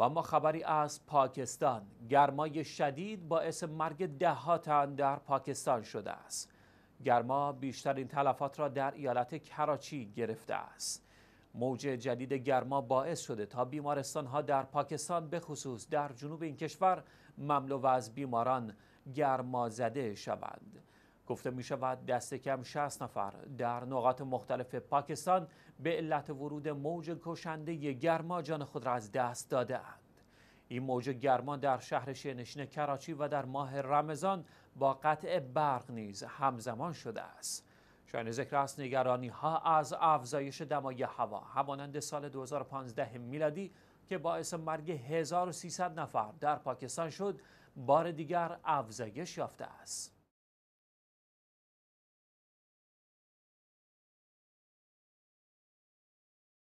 و ما خبری از پاکستان گرمای شدید باعث مرگ دهها تن در پاکستان شده است گرما بیشترین تلفات را در ایالت کراچی گرفته است موج جدید گرما باعث شده تا بیمارستان ها در پاکستان به خصوص در جنوب این کشور مملو از بیماران گرما زده شوند گفته می شود دست کم 60 نفر در نقاط مختلف پاکستان به علت ورود موج کشنده گرما جان خود را از دست دادهاند. این موج گرما در شهر شینشین کراچی و در ماه رمضان با قطع برق نیز همزمان شده است. شاین ذکر است نگرانی ها از افزایش دمای هوا همانند سال 2015 میلادی که باعث مرگ 1300 نفر در پاکستان شد بار دیگر افزایش یافته است.